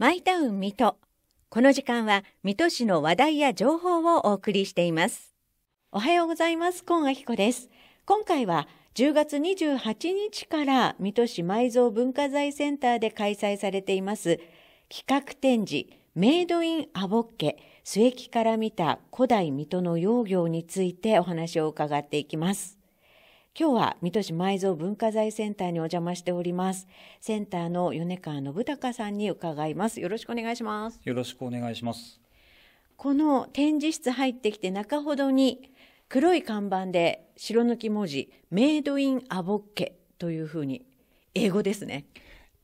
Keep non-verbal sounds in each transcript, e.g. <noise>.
マイタウン水戸。この時間は水戸市の話題や情報をお送りしています。おはようございます。今明子です。今回は10月28日から水戸市埋蔵文化財センターで開催されています企画展示メイドインアボッケ末期から見た古代水戸の養業についてお話を伺っていきます。今日は水戸市埋蔵文化財センターにお邪魔しておりますセンターの米川信孝さんに伺いますよろしくお願いしますよろしくお願いしますこの展示室入ってきて中ほどに黒い看板で白抜き文字メイドインアボッケというふうに英語ですね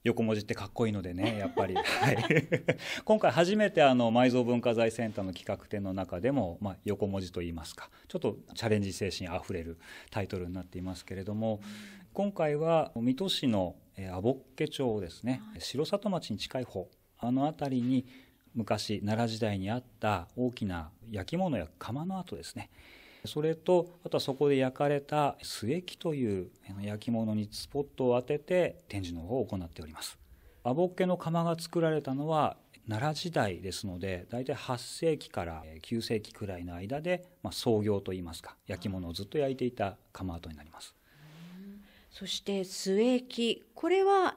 横文字ってかっこいいのでね <laughs> やっぱり、はい、<laughs> 今回初めてあの埋蔵文化財センターの企画展の中でも、まあ、横文字といいますかちょっとチャレンジ精神あふれるタイトルになっていますけれども、今回は水戸市の阿保家け町ですね、城里町に近い方あの辺りに昔奈良時代にあった大きな焼き物や窯の跡ですねそれとあとはそこで焼かれた末木という焼き物にスポットを当てて展示の方を行っておりますアボッケの窯が作られたのは奈良時代ですので大体8世紀から9世紀くらいの間で、まあ、創業といいますか焼き物をずっと焼いていた窯跡になりますそして末木これは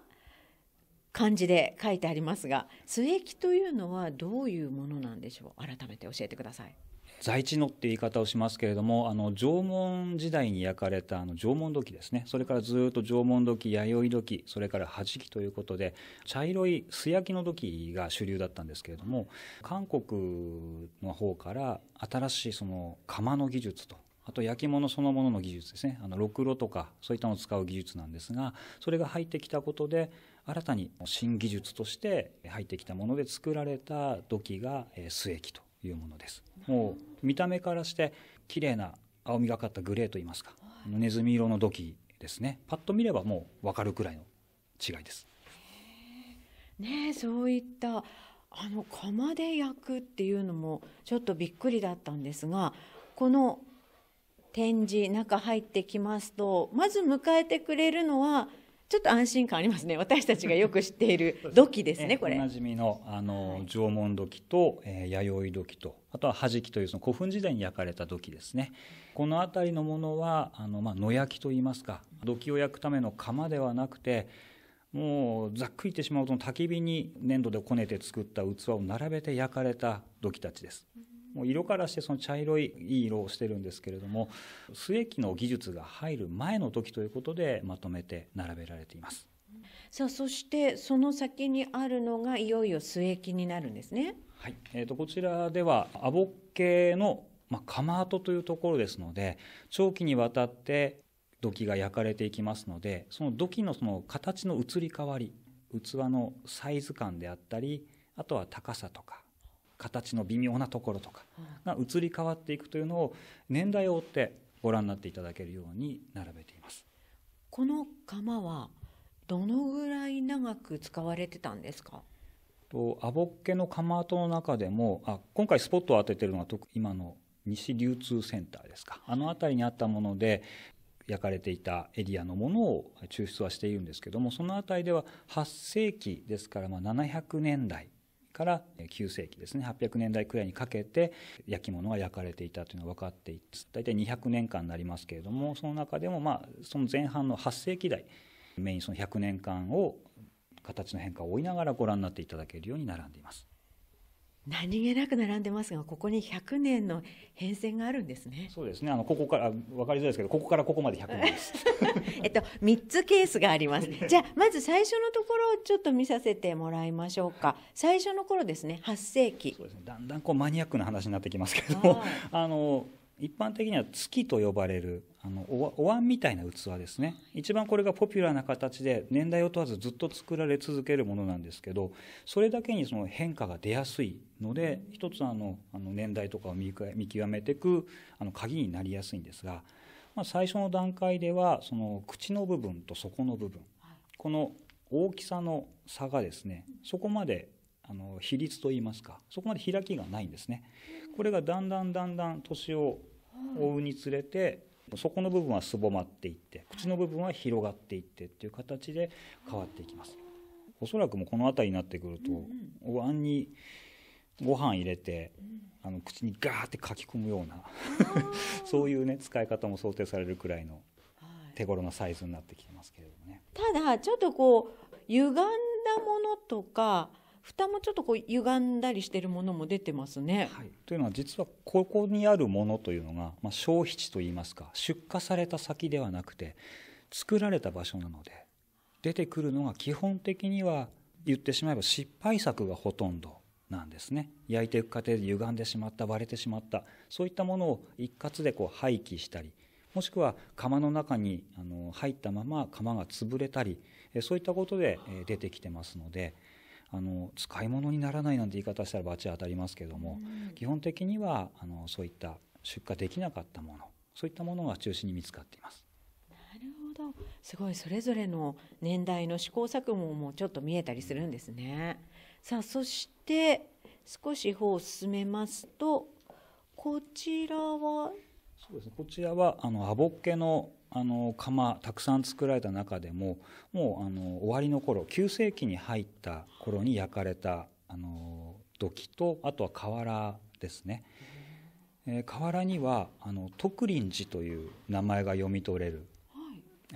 漢字で書いてありますが末木というのはどういうものなんでしょう改めて教えてください在地のって言い方をしますけれどもあの縄文時代に焼かれたあの縄文土器ですねそれからずっと縄文土器弥生土器それから弾きということで茶色い素焼きの土器が主流だったんですけれども韓国の方から新しいその窯の技術とあと焼き物そのものの技術ですねあのろくろとかそういったのを使う技術なんですがそれが入ってきたことで新たに新技術として入ってきたもので作られた土器が焼液というものです。もう見た目からして綺麗な青みがかったグレーといいますか、はい、ネズミ色の土器ですね。パッと見ればもうわかるくらいの違いです。ねそういったあの釜で焼くっていうのもちょっとびっくりだったんですが、この展示中入ってきますとまず迎えてくれるのはちょっと安心感ありますね私たちがよく知っている <laughs> 土器ですねこれおなじみのあの縄文土器と、えー、弥生土器とあとははじきというその古墳時代に焼かれた土器ですねこの辺りのものはあの、まあ、野焼きといいますか土器を焼くための窯ではなくてもうざっくり言ってしまうと焚き火に粘土でこねて作った器を並べて焼かれた土器たちです。うんもう色からしてその茶色いいい色をしてるんですけれども末期の技術が入る前の時ということでまとめて並べられています。さあそしてその先にあるのがいよいよ末期になるんですね。はいえー、とこちらではアボッケの、まあ、釜跡というところですので長期にわたって土器が焼かれていきますのでその土器のその形の移り変わり器のサイズ感であったりあとは高さとか形の微妙なところとかが移り変わっていくというのを年代を追ってご覧になっていただけるように並べています。この釜はどのぐらい長く使われてたんですかとアボッケの釜跡の中でもあ今回スポットを当ててるのは今の西流通センターですかあの辺りにあったもので焼かれていたエリアのものを抽出はしているんですけどもその辺りでは8世紀ですからま700年代から9世紀ですね800年代くらいにかけて焼き物が焼かれていたというのが分かっていて大体200年間になりますけれどもその中でもまあその前半の8世紀代メインその100年間を形の変化を追いながらご覧になっていただけるように並んでいます。何気なく並んでますが、ここに100年の変遷があるんですね。そうですね。あのここからわかりづらいですけど、ここからここまで100年です。<laughs> えっと3つケースがあります。じゃあまず最初のところをちょっと見させてもらいましょうか。最初の頃ですね、8世紀。そうですね。だんだんこうマニアックな話になってきますけど、あの一般的には月と呼ばれるあのお椀みたいな器ですね一番これがポピュラーな形で年代を問わずずっと作られ続けるものなんですけどそれだけにその変化が出やすいので一つあのあの年代とかを見極めていくあの鍵になりやすいんですが、まあ、最初の段階ではその口の部分と底の部分この大きさの差がですねそこまであの比率といいますかそこまで開きがないんですねこれがだんだんだんだん年を追うにつれて底の部分はすぼまっていって口の部分は広がっていってっていう形で変わっていきます。おそらくもこの辺りになってくると、お椀にご飯入れて、あの口にガーってかき込むような <laughs> そういうね使い方も想定されるくらいの手頃なサイズになってきてますけれどもね。ただちょっとこう歪んだものとか蓋もちょっとこう歪んだりしてるものも出てますね。はい、というのは実はここにあるものというのが、まあ、消費地といいますか出荷された先ではなくて作られた場所なので出てくるのが基本的には言ってしまえば失敗作がほとんどなんですね焼いていく過程で歪んでしまった割れてしまったそういったものを一括でこう廃棄したりもしくは釜の中にあの入ったまま釜が潰れたりそういったことで出てきてますので。あの使い物にならないなんて言い方したら罰当たりますけども、うん、基本的にはあのそういった出荷できなかったものそういったものが中心に見つかっています。なるほどすごいそれぞれの年代の試行錯誤もちょっと見えたりするんですね。さあそして少し方を進めますとこちらはそうですね、こちらはあのアボッケのあの釜たくさん作られた中でももうあの終わりの頃9世紀に入った頃に焼かれたあの土器とあとは瓦ですね、えー、瓦にはあの徳林寺という名前が読み取れる、は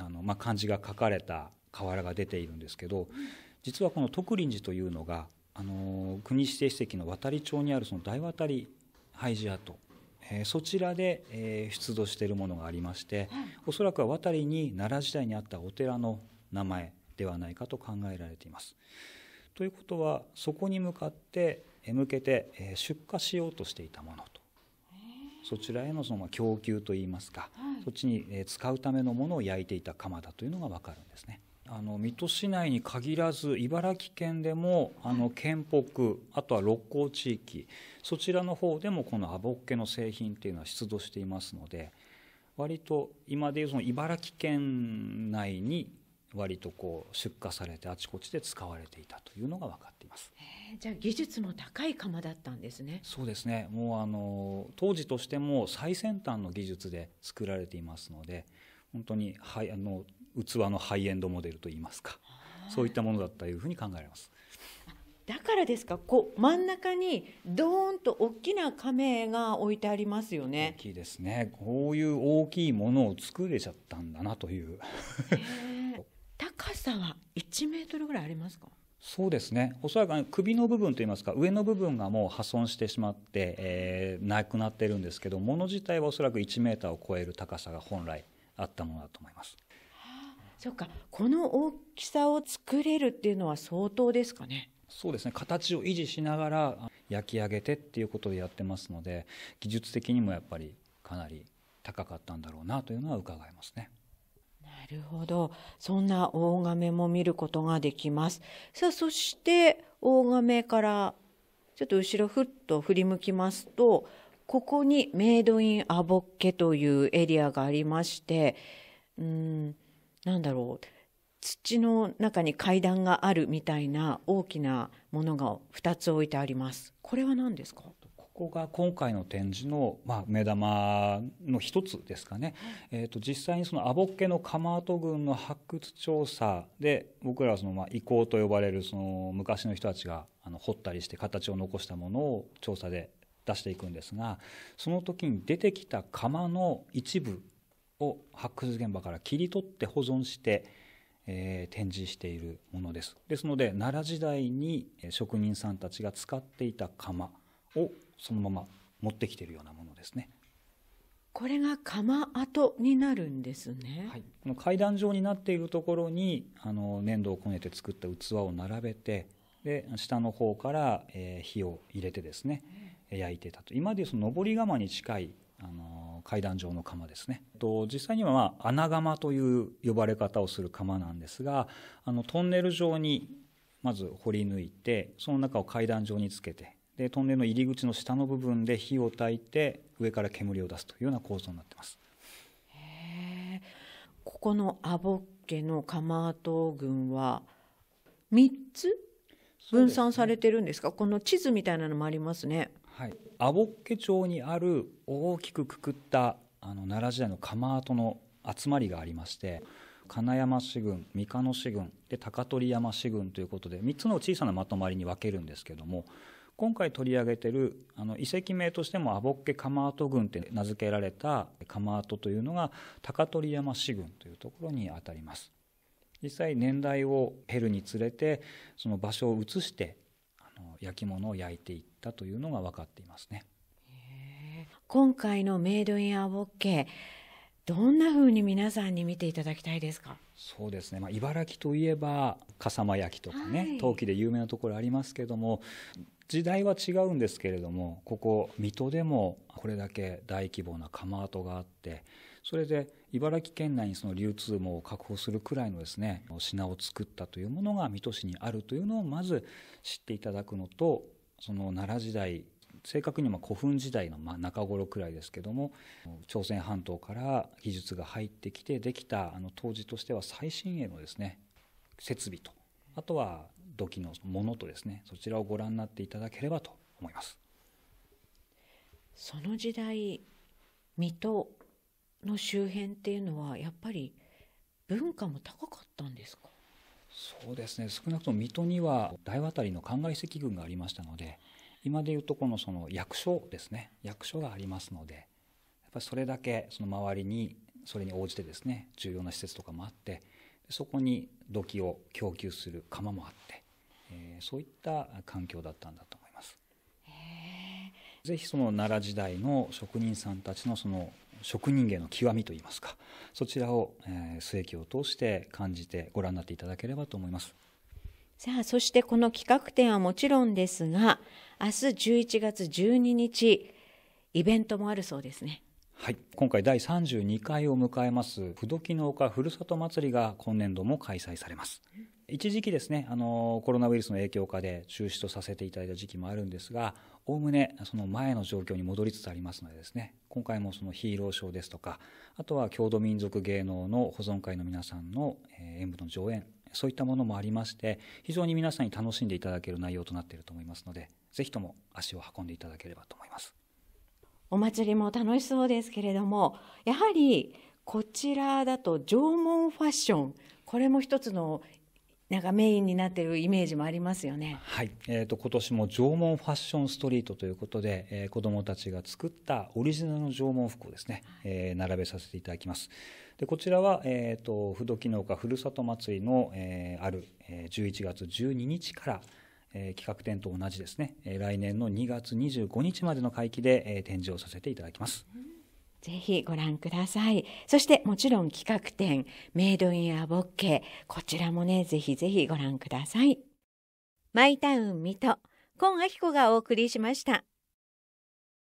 い、あのまあ、漢字が書かれた瓦が出ているんですけど、実はこの徳林寺というのがあの国指定史跡の渡町にあるその大渡廃寺跡えそちらで、え出土しているものがありまして、おそらくは渡りに奈良時代にあったお寺の名前ではないかと考えられています。ということはそこに向かって向けて出荷しようとしていたものとそちらへのその供給といいますか、そっちに使うためのものを焼いていた窯だというのが分かるんですね。あの水戸市内に限らず茨城県でもあの県北あとは六甲地域そちらの方でもこのアボッケの製品っていうのは出土していますので割と今でいうその茨城県内に割とこう出荷されてあちこちで使われていたというのが分かっています。えじゃあ技術の高い釜だったんですね。そうですね。もうあの当時としても最先端の技術で作られていますので、本当にはいあの器のハイエンドモデルといいますかそういったものだったというふうに考えられます。だからですか、こう真ん中にどーんと大きな亀が置いてありますよね。大きいですね。こういう大きいものを作れちゃったんだなという。高さは1メートルぐらいありますか。そうですねおそらく首の部分といいますか上の部分がもう破損してしまって、えー、なくなってるんですけどもの自体はおそらく1メーターを超える高さが本来あったものだと思います。そっかこの大きさを作れるっていうのは相当ですかねそうですね形を維持しながら焼き上げてっていうことでやってますので技術的にもやっぱりかなり高かったんだろうなというのは伺えますね。なるほど。そんな大亀も見ることができます。さあ、そして大亀からちょっと後ろふっと振り向きますと、ここにメイドインアボッケというエリアがありまして、うん、なんだろう土の中に階段があるみたいな大きなものが2つ置いてあります。これは何ですかここが今回の展示の、まあ、目玉の一つですかね、えーと、実際にそのアボッケの釜跡群の発掘調査で僕らはその、まあ、遺構と呼ばれるその昔の人たちがあの掘ったりして形を残したものを調査で出していくんですがその時に出てきた釜の一部を発掘現場から切り取って保存して、えー、展示しているものですですので奈良時代に職人さんたちが使っていた釜をそのまま持ってきているようなものですねこれが釜跡になるんですね、はい、この階段状になっているところにあの粘土をこねて作った器を並べてで下の方から、えー、火を入れてですね焼いてたと今でその上り窯に近いあの階段状の釜ですね。と実際には、まあ、穴釜という呼ばれ方をする釜なんですがあのトンネル状にまず掘り抜いてその中を階段状につけてでトンネルの入り口の下の部分で火を焚いて上から煙を出すというような構造になってます。ここのアボッケの釜跡群は3つ分散されてるんですか、ね、この地図みたいなのもありますね。はい、阿ボッケ町にある大きくくくったあの奈良時代の釜跡の集まりがありまして金山市郡三鹿野市郡で高取山市郡ということで3つの小さなまとまりに分けるんですけども今回取り上げてるあの遺跡名としても阿ボッケ釜跡郡って名付けられた釜跡というのが高取山市郡というところにあたります。実際年代を経るにつれてその場所を移して焼き物を焼いていったというのが分かっていますね。今回のメイドインアボッケどんなふうに皆さんに見ていただきたいですかそうですね、まあ、茨城といえば笠間焼とかね、はい、陶器で有名なところありますけども時代は違うんですけれどもここ水戸でもこれだけ大規模な窯跡があってそれで茨城県内にその流通網を確保するくらいのですね品を作ったというものが水戸市にあるというのをまず知っていただくのとその奈良時代正確には古墳時代のま中頃くらいですけども朝鮮半島から技術が入ってきてできたあの当時としては最新鋭のですね設備とあとは時のものとですねそちらをご覧になっていただければと思いますその時代水戸の周辺っていうのはやっぱり文化も高かったんですかそうですね少なくとも水戸には大渡りの灌漑石群がありましたので今でいうとこのその役所ですね役所がありますのでやっぱりそれだけその周りにそれに応じてですね重要な施設とかもあってそこに土器を供給する窯もあってえー、そういった環境だったんだと思います。ぜひその奈良時代の職人さんたちのその職人芸の極みといいますかそちらを、えー、世紀を通して感じてご覧になっていただければと思います。さあそしてこの企画展はもちろんですが明日11月12日イベントもあるそうですね。はい、今回第32回を迎えます「不動の丘ふるさと祭り」が今年度も開催されます。うん一時期ですねあのコロナウイルスの影響下で中止とさせていただいた時期もあるんですがおおむねその前の状況に戻りつつありますのでですね今回もそのヒーローショーですとかあとは郷土民族芸能の保存会の皆さんの演舞の上演そういったものもありまして非常に皆さんに楽しんでいただける内容となっていると思いますのでぜひとも足を運んでいただければと思います。お祭りも楽しそうですけれどもやはりこちらだと縄文ファッションこれも一つのなんかメインになってるイメージもありますよね。はい、えっ、ー、と今年も縄文ファッションストリートということで、えー、子どもたちが作ったオリジナルの縄文服をですね、えー、並べさせていただきます。でこちらはえっ、ー、と不動機能かふるさと祭りの、えー、ある、えー、11月12日から。えー、企画展と同じですね、えー、来年の2月25日までの会期で、えー、展示をさせていただきます。うんぜひご覧ください。そしてもちろん企画展、メイドインアボッケ、こちらもね、ぜひぜひご覧ください。マイタウン水戸、今明子がお送りしました。